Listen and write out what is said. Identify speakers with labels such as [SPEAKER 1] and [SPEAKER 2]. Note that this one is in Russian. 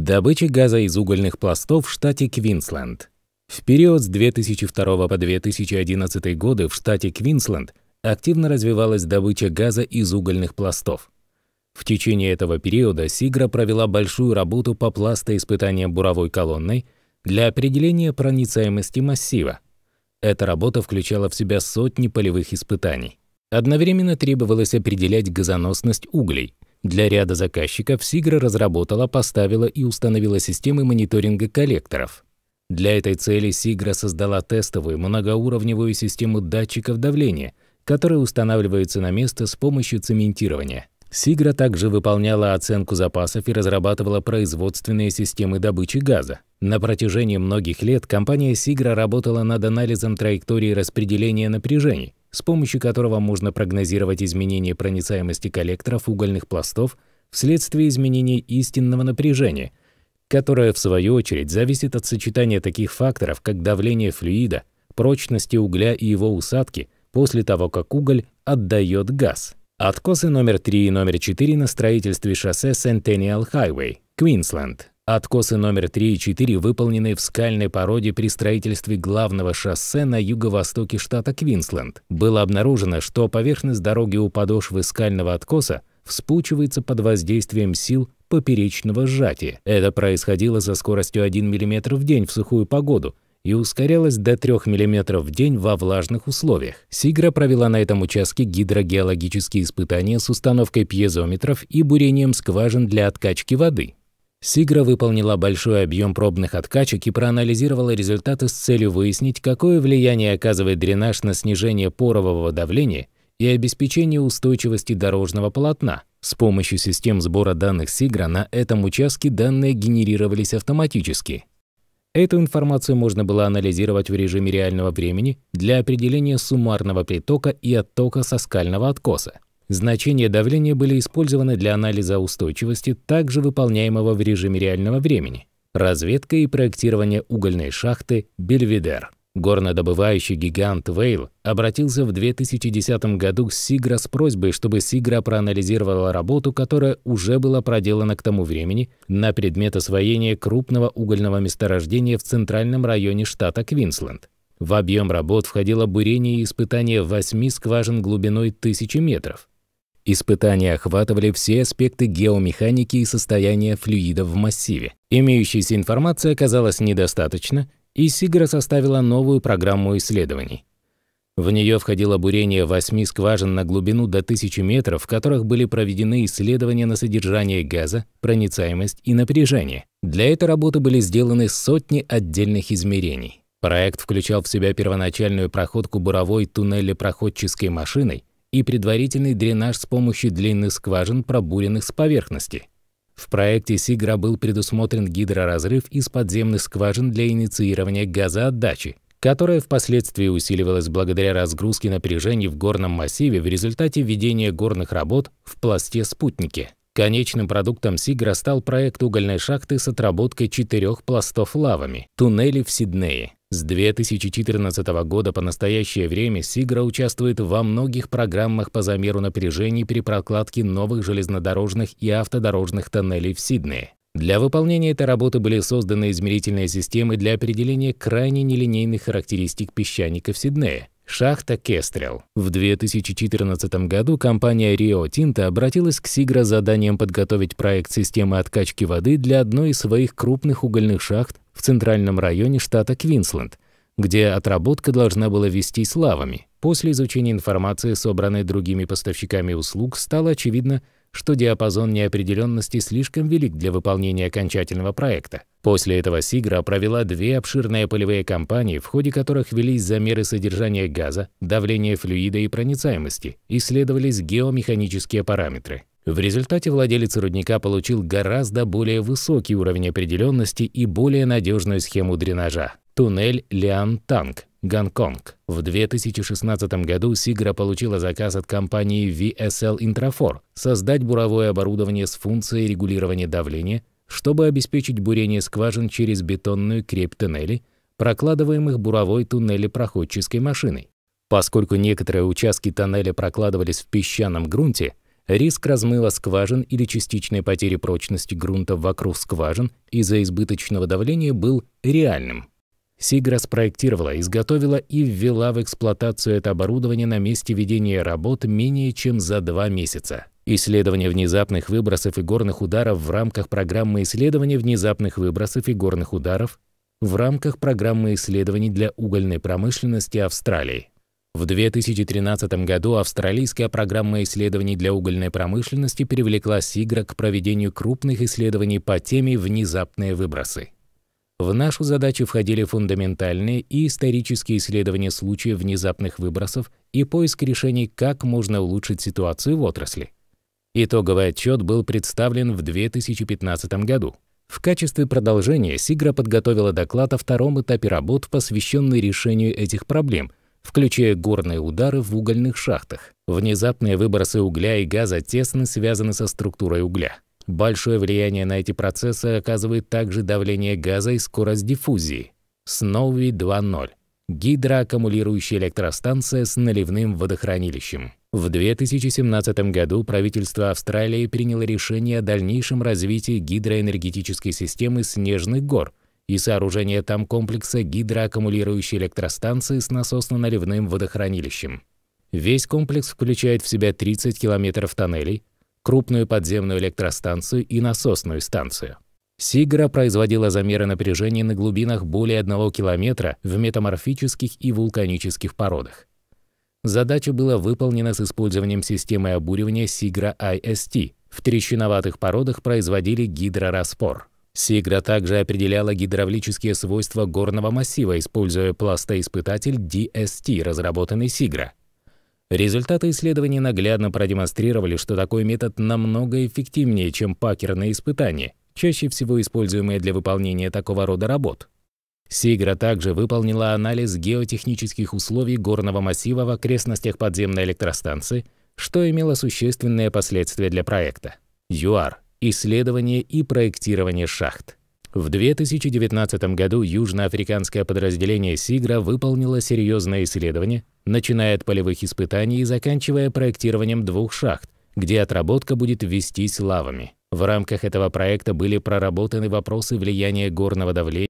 [SPEAKER 1] Добыча газа из угольных пластов в штате Квинсленд. В период с 2002 по 2011 годы в штате Квинсленд активно развивалась добыча газа из угольных пластов. В течение этого периода Сигра провела большую работу по пластоиспытаниям буровой колонной для определения проницаемости массива. Эта работа включала в себя сотни полевых испытаний. Одновременно требовалось определять газоносность углей, для ряда заказчиков Сигра разработала, поставила и установила системы мониторинга коллекторов. Для этой цели Сигра создала тестовую многоуровневую систему датчиков давления, которая устанавливается на место с помощью цементирования. Сигра также выполняла оценку запасов и разрабатывала производственные системы добычи газа. На протяжении многих лет компания Сигра работала над анализом траектории распределения напряжений, с помощью которого можно прогнозировать изменение проницаемости коллекторов угольных пластов вследствие изменения истинного напряжения, которое, в свою очередь, зависит от сочетания таких факторов, как давление флюида, прочности угля и его усадки после того, как уголь отдает газ. Откосы номер 3 и номер 4 на строительстве шоссе Centennial Highway, Квинсленд, Откосы номер 3 и 4 выполнены в скальной породе при строительстве главного шоссе на юго-востоке штата Квинсленд. Было обнаружено, что поверхность дороги у подошвы скального откоса вспучивается под воздействием сил поперечного сжатия. Это происходило со скоростью 1 мм в день в сухую погоду и ускорялось до 3 мм в день во влажных условиях. Сигра провела на этом участке гидрогеологические испытания с установкой пьезометров и бурением скважин для откачки воды. Сигра выполнила большой объем пробных откачек и проанализировала результаты с целью выяснить, какое влияние оказывает дренаж на снижение порового давления и обеспечение устойчивости дорожного полотна. С помощью систем сбора данных Сигра на этом участке данные генерировались автоматически. Эту информацию можно было анализировать в режиме реального времени для определения суммарного притока и оттока со скального откоса. Значения давления были использованы для анализа устойчивости, также выполняемого в режиме реального времени. Разведка и проектирование угольной шахты «Бельведер». Горнодобывающий гигант Вейл обратился в 2010 году к Сигра с просьбой, чтобы Сигра проанализировала работу, которая уже была проделана к тому времени на предмет освоения крупного угольного месторождения в центральном районе штата Квинсленд. В объем работ входило бурение и испытание восьми скважин глубиной тысячи метров. Испытания охватывали все аспекты геомеханики и состояния флюидов в массиве. Имеющейся информации оказалось недостаточно, и Сигра составила новую программу исследований. В нее входило бурение восьми скважин на глубину до 1000 метров, в которых были проведены исследования на содержание газа, проницаемость и напряжение. Для этой работы были сделаны сотни отдельных измерений. Проект включал в себя первоначальную проходку буровой туннелепроходческой машиной, и предварительный дренаж с помощью длинных скважин, пробуренных с поверхности. В проекте Сигра был предусмотрен гидроразрыв из подземных скважин для инициирования газоотдачи, которая впоследствии усиливалась благодаря разгрузке напряжений в горном массиве в результате ведения горных работ в пласте Спутники. Конечным продуктом Сигра стал проект угольной шахты с отработкой четырех пластов лавами – туннели в Сиднее. С 2014 года по настоящее время Сигра участвует во многих программах по замеру напряжений при прокладке новых железнодорожных и автодорожных тоннелей в Сиднее. Для выполнения этой работы были созданы измерительные системы для определения крайне нелинейных характеристик песчаников Сиднея, Шахта Кестрел. В 2014 году компания Rio Tinto обратилась к Сигра с заданием подготовить проект системы откачки воды для одной из своих крупных угольных шахт в центральном районе штата Квинсленд, где отработка должна была вестись лавами. После изучения информации, собранной другими поставщиками услуг, стало очевидно, что диапазон неопределенности слишком велик для выполнения окончательного проекта. После этого Сигра провела две обширные полевые кампании, в ходе которых велись замеры содержания газа, давления флюида и проницаемости, исследовались геомеханические параметры. В результате владелец рудника получил гораздо более высокий уровень определенности и более надежную схему дренажа. Туннель Лиантанг, Гонконг. В 2016 году Сигра получила заказ от компании VSL Intrafor создать буровое оборудование с функцией регулирования давления, чтобы обеспечить бурение скважин через бетонную крепь туннелей, прокладываемых буровой туннелепроходческой машиной. Поскольку некоторые участки тоннеля прокладывались в песчаном грунте, Риск размыва скважин или частичной потери прочности грунта вокруг скважин из-за избыточного давления был реальным. Сигра спроектировала, изготовила и ввела в эксплуатацию это оборудование на месте ведения работ менее чем за два месяца. Исследование внезапных выбросов и горных ударов в рамках программы исследования внезапных выбросов и горных ударов в рамках программы исследований для угольной промышленности Австралии. В 2013 году австралийская программа исследований для угольной промышленности привлекла Сигра к проведению крупных исследований по теме «Внезапные выбросы». В нашу задачу входили фундаментальные и исторические исследования случаев внезапных выбросов и поиск решений, как можно улучшить ситуацию в отрасли. Итоговый отчет был представлен в 2015 году. В качестве продолжения Сигра подготовила доклад о втором этапе работ, посвященный решению этих проблем, включая горные удары в угольных шахтах. Внезапные выбросы угля и газа тесно связаны со структурой угля. Большое влияние на эти процессы оказывает также давление газа и скорость диффузии. Сноуи 2.0. Гидроаккумулирующая электростанция с наливным водохранилищем. В 2017 году правительство Австралии приняло решение о дальнейшем развитии гидроэнергетической системы снежных гор – и сооружение там комплекса гидроаккумулирующей электростанции с насосно-наливным водохранилищем. Весь комплекс включает в себя 30 километров тоннелей, крупную подземную электростанцию и насосную станцию. Сигра производила замеры напряжения на глубинах более 1 километра в метаморфических и вулканических породах. Задача была выполнена с использованием системы обуривания Сигра IST. В трещиноватых породах производили гидрораспор – Сигра также определяла гидравлические свойства горного массива, используя пластоиспытатель DST, разработанный Сигра. Результаты исследований наглядно продемонстрировали, что такой метод намного эффективнее, чем пакерные испытания, чаще всего используемые для выполнения такого рода работ. Сигра также выполнила анализ геотехнических условий горного массива в окрестностях подземной электростанции, что имело существенные последствия для проекта. ЮАР исследование и проектирование шахт. В 2019 году южноафриканское подразделение Сигра выполнило серьезное исследование, начиная от полевых испытаний и заканчивая проектированием двух шахт, где отработка будет вестись лавами. В рамках этого проекта были проработаны вопросы влияния горного давления